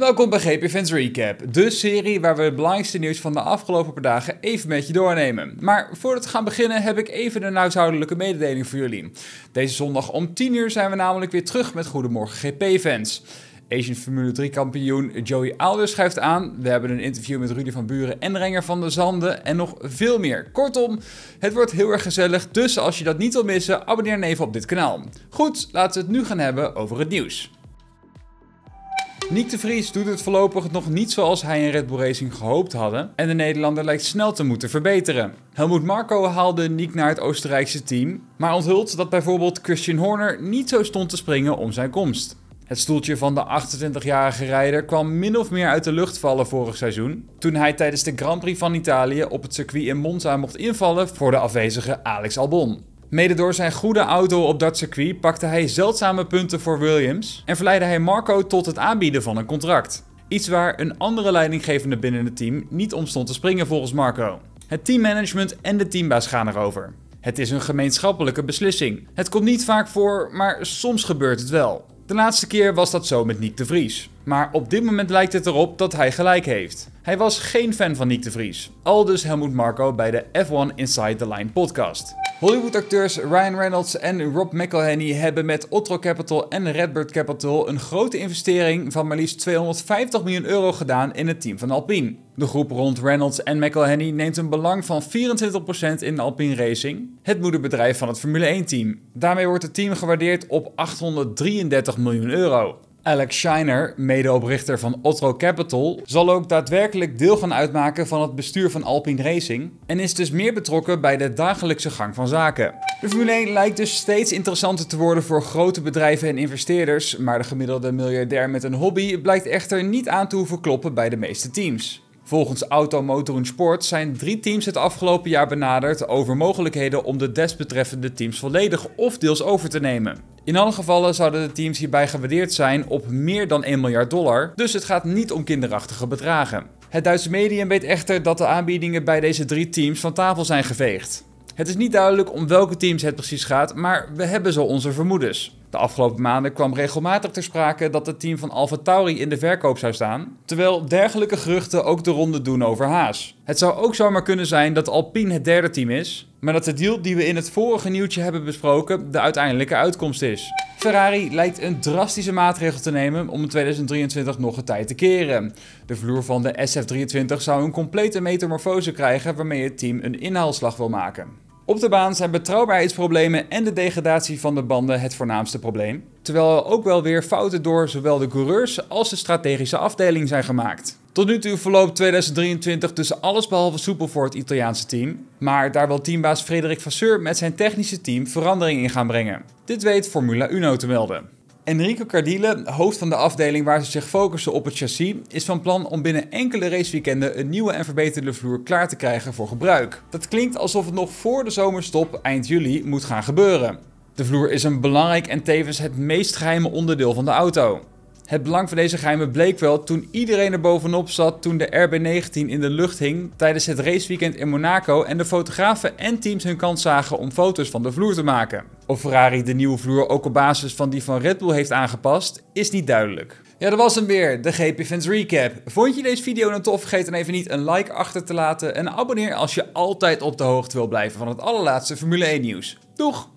Welkom bij GP Fans Recap, de serie waar we het belangrijkste nieuws van de afgelopen paar dagen even met je doornemen. Maar voordat we gaan beginnen heb ik even een huishoudelijke mededeling voor jullie. Deze zondag om 10 uur zijn we namelijk weer terug met Goedemorgen GP Fans. Asian Formule 3 kampioen Joey Alders schrijft aan. We hebben een interview met Rudy van Buren en Renger van der Zanden en nog veel meer. Kortom, het wordt heel erg gezellig, dus als je dat niet wil missen, abonneer dan even op dit kanaal. Goed, laten we het nu gaan hebben over het nieuws. Nick de Vries doet het voorlopig nog niet zoals hij en Red Bull Racing gehoopt hadden en de Nederlander lijkt snel te moeten verbeteren. Helmoet Marco haalde Nick naar het Oostenrijkse team, maar onthult dat bijvoorbeeld Christian Horner niet zo stond te springen om zijn komst. Het stoeltje van de 28-jarige rijder kwam min of meer uit de lucht vallen vorig seizoen, toen hij tijdens de Grand Prix van Italië op het circuit in Monza mocht invallen voor de afwezige Alex Albon. Mede door zijn goede auto op dat circuit pakte hij zeldzame punten voor Williams en verleidde hij Marco tot het aanbieden van een contract. Iets waar een andere leidinggevende binnen het team niet om stond te springen volgens Marco. Het teammanagement en de teambaas gaan erover. Het is een gemeenschappelijke beslissing. Het komt niet vaak voor, maar soms gebeurt het wel. De laatste keer was dat zo met Nick de Vries. Maar op dit moment lijkt het erop dat hij gelijk heeft. Hij was geen fan van Nick de Vries. Aldus Helmoet Marco bij de F1 Inside the Line podcast. Hollywood-acteurs Ryan Reynolds en Rob McElhenney hebben met Otro Capital en Redbird Capital een grote investering van maar liefst 250 miljoen euro gedaan in het team van Alpine. De groep rond Reynolds en McElhenney neemt een belang van 24% in Alpine Racing, het moederbedrijf van het Formule 1-team. Daarmee wordt het team gewaardeerd op 833 miljoen euro. Alex Shiner, medeoprichter van Otro Capital, zal ook daadwerkelijk deel gaan uitmaken van het bestuur van Alpine Racing en is dus meer betrokken bij de dagelijkse gang van zaken. De Formule 1 lijkt dus steeds interessanter te worden voor grote bedrijven en investeerders, maar de gemiddelde miljardair met een hobby blijkt echter niet aan te hoeven kloppen bij de meeste teams. Volgens Auto Motor en Sport zijn drie teams het afgelopen jaar benaderd over mogelijkheden om de desbetreffende teams volledig of deels over te nemen. In alle gevallen zouden de teams hierbij gewaardeerd zijn op meer dan 1 miljard dollar, dus het gaat niet om kinderachtige bedragen. Het Duitse medium weet echter dat de aanbiedingen bij deze drie teams van tafel zijn geveegd. Het is niet duidelijk om welke teams het precies gaat, maar we hebben zo onze vermoedens. De afgelopen maanden kwam regelmatig ter sprake dat het team van Alfa Tauri in de verkoop zou staan, terwijl dergelijke geruchten ook de ronde doen over Haas. Het zou ook zomaar kunnen zijn dat Alpine het derde team is, maar dat de deal die we in het vorige nieuwtje hebben besproken de uiteindelijke uitkomst is. Ferrari lijkt een drastische maatregel te nemen om in 2023 nog een tijd te keren. De vloer van de SF23 zou een complete metamorfose krijgen waarmee het team een inhaalslag wil maken. Op de baan zijn betrouwbaarheidsproblemen en de degradatie van de banden het voornaamste probleem. Terwijl er ook wel weer fouten door zowel de coureurs als de strategische afdeling zijn gemaakt. Tot nu toe verloopt 2023 dus alles behalve soepel voor het Italiaanse team. Maar daar wil teambaas Frederik Vasseur met zijn technische team verandering in gaan brengen. Dit weet Formula Uno te melden. Enrico Cardiele, hoofd van de afdeling waar ze zich focussen op het chassis, is van plan om binnen enkele raceweekenden een nieuwe en verbeterde vloer klaar te krijgen voor gebruik. Dat klinkt alsof het nog voor de zomerstop eind juli moet gaan gebeuren. De vloer is een belangrijk en tevens het meest geheime onderdeel van de auto. Het belang van deze geheimen bleek wel toen iedereen er bovenop zat toen de RB19 in de lucht hing tijdens het raceweekend in Monaco en de fotografen en teams hun kans zagen om foto's van de vloer te maken. Of Ferrari de nieuwe vloer ook op basis van die van Red Bull heeft aangepast, is niet duidelijk. Ja, dat was hem weer, de GP Fans Recap. Vond je deze video dan nou tof? Vergeet dan even niet een like achter te laten en abonneer als je altijd op de hoogte wil blijven van het allerlaatste Formule 1 nieuws. Doeg!